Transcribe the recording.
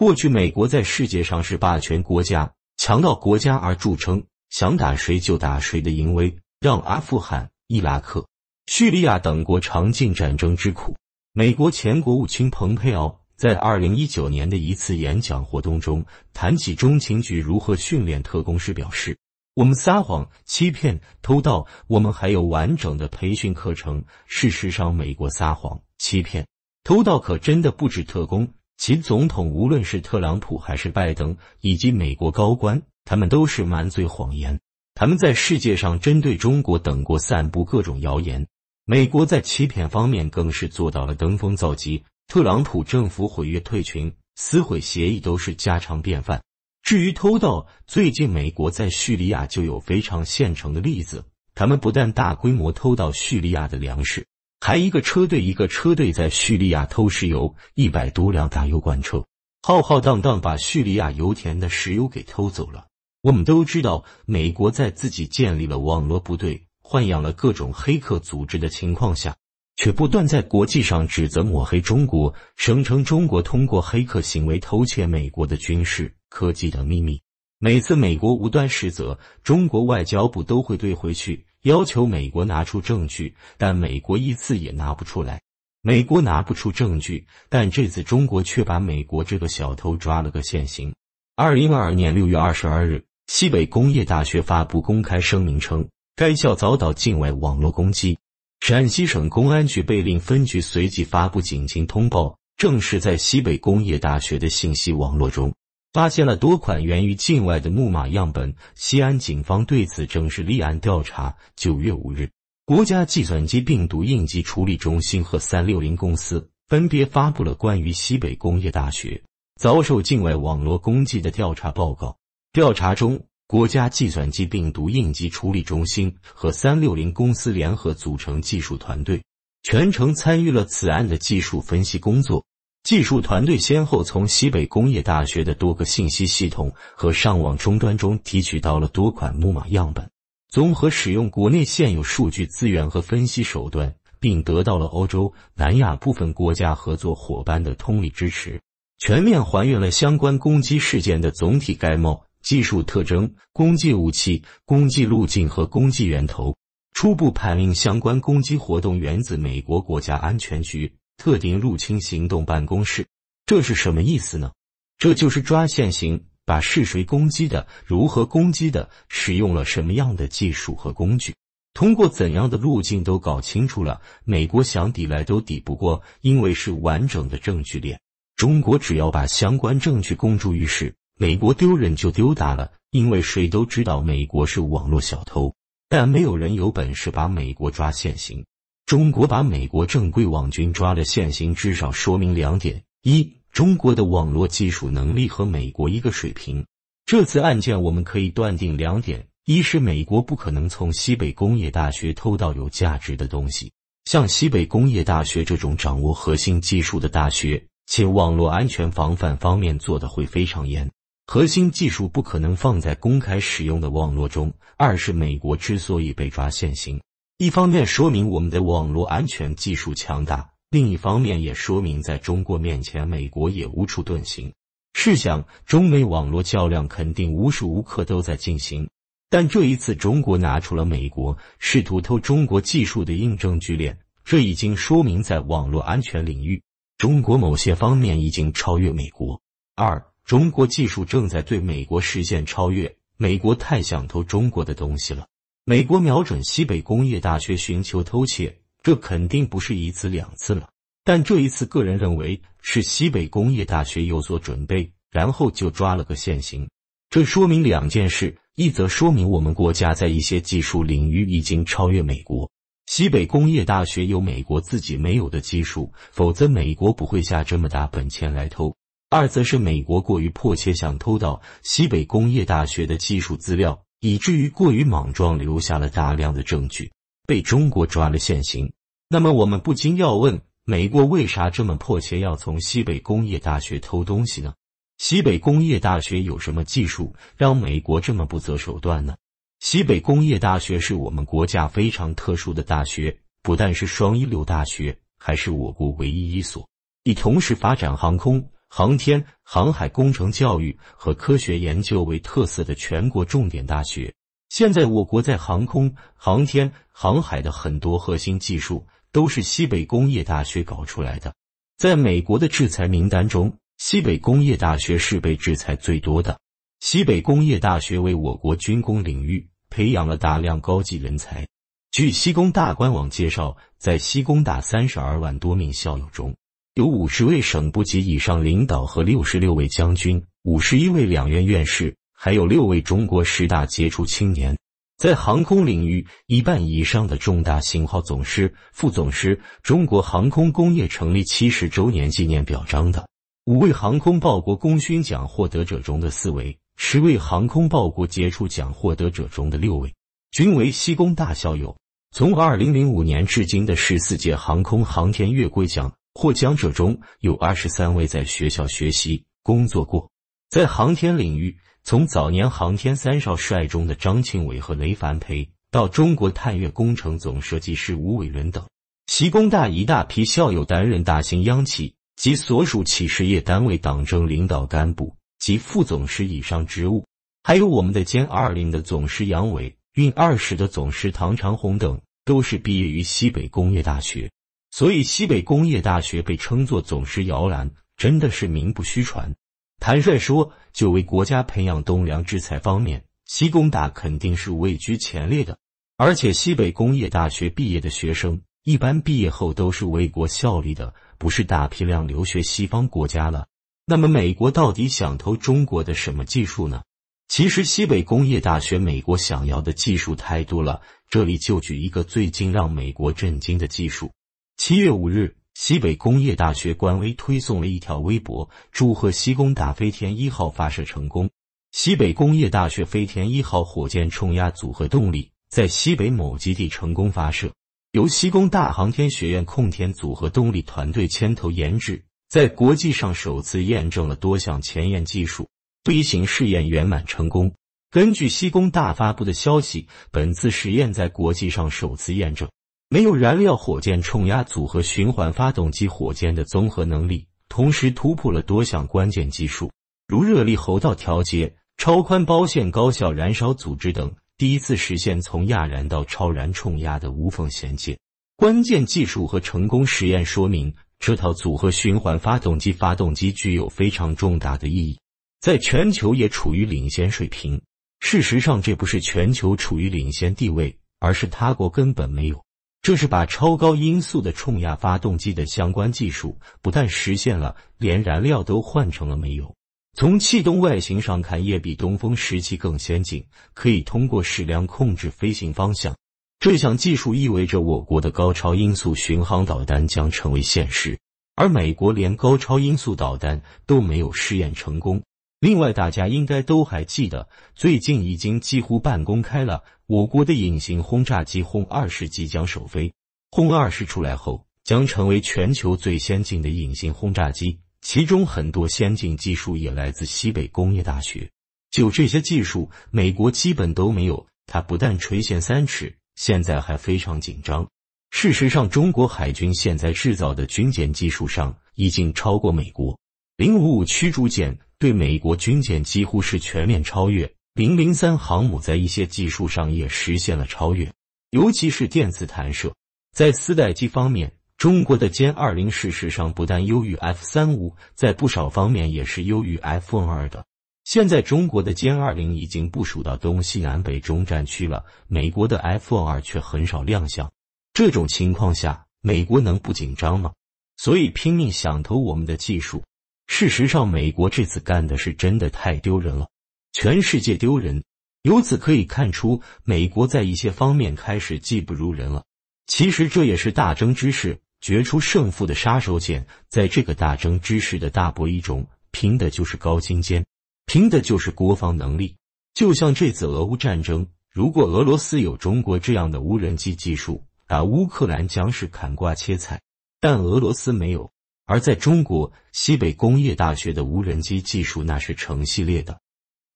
过去，美国在世界上是霸权国家、强盗国家而著称，想打谁就打谁的淫威，让阿富汗、伊拉克、叙利亚等国尝尽战争之苦。美国前国务卿蓬佩奥在2019年的一次演讲活动中，谈起中情局如何训练特工时表示：“我们撒谎、欺骗、偷盗，我们还有完整的培训课程。事实上，美国撒谎、欺骗、偷盗可真的不止特工。”其总统无论是特朗普还是拜登，以及美国高官，他们都是满嘴谎言。他们在世界上针对中国等国散布各种谣言。美国在欺骗方面更是做到了登峰造极。特朗普政府毁约退群、撕毁协议都是家常便饭。至于偷盗，最近美国在叙利亚就有非常现成的例子。他们不但大规模偷盗叙利亚的粮食。还一个车队一个车队在叙利亚偷石油，一百多辆大油罐车，浩浩荡荡把叙利亚油田的石油给偷走了。我们都知道，美国在自己建立了网络部队、豢养了各种黑客组织的情况下，却不断在国际上指责抹黑中国，声称中国通过黑客行为偷窃美国的军事、科技的秘密。每次美国无端实责，中国外交部都会怼回去。要求美国拿出证据，但美国一次也拿不出来。美国拿不出证据，但这次中国却把美国这个小偷抓了个现行。二零二二年六月二十二日，西北工业大学发布公开声明称，该校遭到境外网络攻击。陕西省公安局贝令分局随即发布警情通报，正是在西北工业大学的信息网络中。发现了多款源于境外的木马样本，西安警方对此正式立案调查。九月五日，国家计算机病毒应急处理中心和三六零公司分别发布了关于西北工业大学遭受境外网络攻击的调查报告。调查中，国家计算机病毒应急处理中心和三六零公司联合组成技术团队，全程参与了此案的技术分析工作。技术团队先后从西北工业大学的多个信息系统和上网终端中提取到了多款木马样本，综合使用国内现有数据资源和分析手段，并得到了欧洲、南亚部分国家合作伙伴的通力支持，全面还原了相关攻击事件的总体概貌、技术特征、攻击武器、攻击路径和攻击源头，初步判定相关攻击活动源自美国国家安全局。特定入侵行动办公室，这是什么意思呢？这就是抓现行，把是谁攻击的、如何攻击的、使用了什么样的技术和工具、通过怎样的路径都搞清楚了。美国想抵赖都抵不过，因为是完整的证据链。中国只要把相关证据公诸于世，美国丢人就丢大了，因为谁都知道美国是网络小偷，但没有人有本事把美国抓现行。中国把美国正规网军抓了现行，至少说明两点：一、中国的网络技术能力和美国一个水平。这次案件我们可以断定两点：一是美国不可能从西北工业大学偷到有价值的东西，像西北工业大学这种掌握核心技术的大学，且网络安全防范方面做的会非常严，核心技术不可能放在公开使用的网络中；二是美国之所以被抓现行。一方面说明我们的网络安全技术强大，另一方面也说明在中国面前，美国也无处遁形。试想，中美网络较量肯定无时无刻都在进行，但这一次中国拿出了美国试图偷中国技术的硬证据链，这已经说明在网络安全领域，中国某些方面已经超越美国。二，中国技术正在对美国实现超越，美国太想偷中国的东西了。美国瞄准西北工业大学寻求偷窃，这肯定不是一次两次了。但这一次，个人认为是西北工业大学有所准备，然后就抓了个现行。这说明两件事：一则说明我们国家在一些技术领域已经超越美国，西北工业大学有美国自己没有的技术，否则美国不会下这么大本钱来偷；二则是美国过于迫切想偷到西北工业大学的技术资料。以至于过于莽撞，留下了大量的证据，被中国抓了现行。那么我们不禁要问，美国为啥这么迫切要从西北工业大学偷东西呢？西北工业大学有什么技术让美国这么不择手段呢？西北工业大学是我们国家非常特殊的大学，不但是双一流大学，还是我国唯一一所，以同时发展航空。航天、航海工程教育和科学研究为特色的全国重点大学。现在，我国在航空航天、航海的很多核心技术都是西北工业大学搞出来的。在美国的制裁名单中，西北工业大学是被制裁最多的。西北工业大学为我国军工领域培养了大量高级人才。据西工大官网介绍，在西工大三十二万多名校友中，有五十位省部级以上领导和六十六位将军，五十一位两院院士，还有六位中国十大杰出青年。在航空领域，一半以上的重大型号总师、副总师，中国航空工业成立七十周年纪念表彰的五位航空报国功勋奖获得者中的四位，十位航空报国杰出奖获得者中的六位，均为西工大校友。从二零零五年至今的十四届航空航天月桂奖。获奖者中有二十三位在学校学习、工作过，在航天领域，从早年航天三少帅中的张庆伟和雷凡培，到中国探月工程总设计师吴伟伦等，西工大一大批校友担任大型央企及所属企事业单位党政领导干部及副总师以上职务，还有我们的歼二零的总师杨伟、运二十的总师唐长红等，都是毕业于西北工业大学。所以，西北工业大学被称作“总师摇篮”，真的是名不虚传。坦率说，就为国家培养栋梁之才方面，西工大肯定是位居前列的。而且，西北工业大学毕业的学生，一般毕业后都是为国效力的，不是大批量留学西方国家了。那么，美国到底想偷中国的什么技术呢？其实，西北工业大学美国想要的技术太多了。这里就举一个最近让美国震惊的技术。七月五日，西北工业大学官微推送了一条微博，祝贺西工大飞天一号发射成功。西北工业大学飞天一号火箭冲压组合动力在西北某基地成功发射，由西工大航天学院空天组合动力团队牵头研制，在国际上首次验证了多项前沿技术，飞行试验圆满成功。根据西工大发布的消息，本次实验在国际上首次验证。没有燃料火箭冲压组合循环发动机火箭的综合能力，同时突破了多项关键技术，如热力喉道调节、超宽包线高效燃烧组织等，第一次实现从亚燃到超燃冲压的无缝衔接。关键技术和成功实验说明，这套组合循环发动机发动机具有非常重大的意义，在全球也处于领先水平。事实上，这不是全球处于领先地位，而是他国根本没有。这是把超高音速的冲压发动机的相关技术，不但实现了，连燃料都换成了煤油。从气动外形上看，也比东风十七更先进，可以通过矢量控制飞行方向。这项技术意味着我国的高超音速巡航导弹将成为现实，而美国连高超音速导弹都没有试验成功。另外，大家应该都还记得，最近已经几乎半公开了，我国的隐形轰炸机轰二十即将首飞。轰二十出来后，将成为全球最先进的隐形轰炸机，其中很多先进技术也来自西北工业大学。就这些技术，美国基本都没有，它不但垂涎三尺，现在还非常紧张。事实上，中国海军现在制造的军舰技术上已经超过美国，零五五驱逐舰。对美国军舰几乎是全面超越，零零三航母在一些技术上也实现了超越，尤其是电磁弹射。在四代机方面，中国的歼二零事实上不但优于 F 三五，在不少方面也是优于 F 二的。现在中国的歼二零已经部署到东西南北中战区了，美国的 F 二却很少亮相。这种情况下，美国能不紧张吗？所以拼命想偷我们的技术。事实上，美国这次干的是真的太丢人了，全世界丢人。由此可以看出，美国在一些方面开始技不如人了。其实，这也是大争之世决出胜负的杀手锏。在这个大争之世的大博弈中，拼的就是高精尖，拼的就是国防能力。就像这次俄乌战争，如果俄罗斯有中国这样的无人机技术，打乌克兰将是砍瓜切菜。但俄罗斯没有。而在中国西北工业大学的无人机技术，那是成系列的。